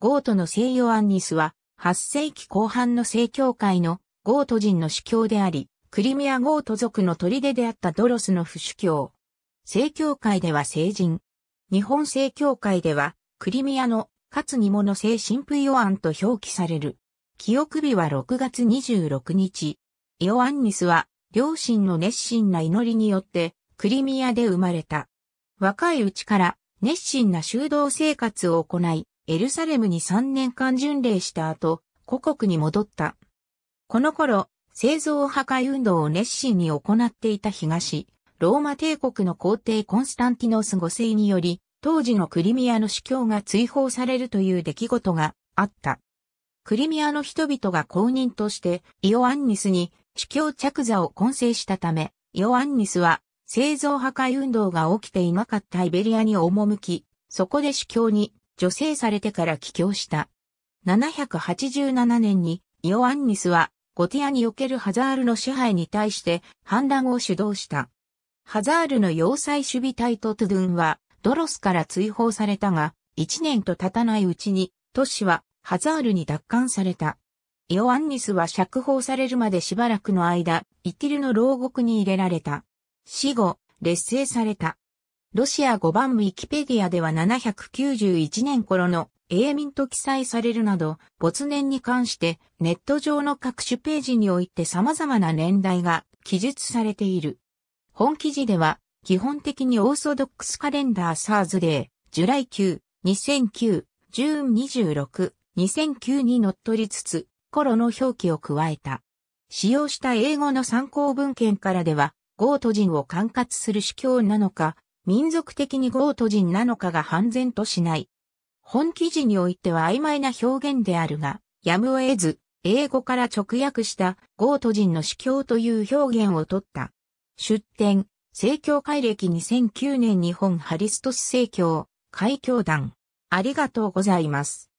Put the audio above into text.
ゴートの聖ヨアンニスは、8世紀後半の聖教会のゴート人の主教であり、クリミアゴート族の砦であったドロスの不主教。聖教会では聖人。日本聖教会では、クリミアの、かつに物聖神父ヨアンと表記される。記憶日は6月26日。ヨアンニスは、両親の熱心な祈りによって、クリミアで生まれた。若いうちから、熱心な修道生活を行い、エルサレムに3年間巡礼した後、故国に戻った。この頃、製造破壊運動を熱心に行っていた東、ローマ帝国の皇帝コンスタンティノス5世により、当時のクリミアの主教が追放されるという出来事があった。クリミアの人々が公認としてイオアンニスに主教着座を混成したため、イオアンニスは製造破壊運動が起きていなかったイベリアに赴き、そこで主教に女性されてから帰郷した。787年にイオアンニスはゴティアにおけるハザールの支配に対して反乱を主導した。ハザールの要塞守備隊とトゥドゥンはドロスから追放されたが、1年と経たないうちに都市はハザールに奪還された。イオアンニスは釈放されるまでしばらくの間、イティルの牢獄に入れられた。死後、劣勢された。ロシア5番ウィキペディアでは791年頃の英民と記載されるなど、没年に関してネット上の各種ページにおいて様々な年代が記述されている。本記事では、基本的にオーソドックスカレンダーサーズデー、ジュライ9、2009、ジューン26、2009にのっとりつつ、頃の表記を加えた。使用した英語の参考文献からでは、ゴート人を管轄する司教なのか、民族的にゴート人なのかが判然としない。本記事においては曖昧な表現であるが、やむを得ず、英語から直訳したゴート人の司教という表現を取った。出典、聖教会歴2009年日本ハリストス聖教、海教団。ありがとうございます。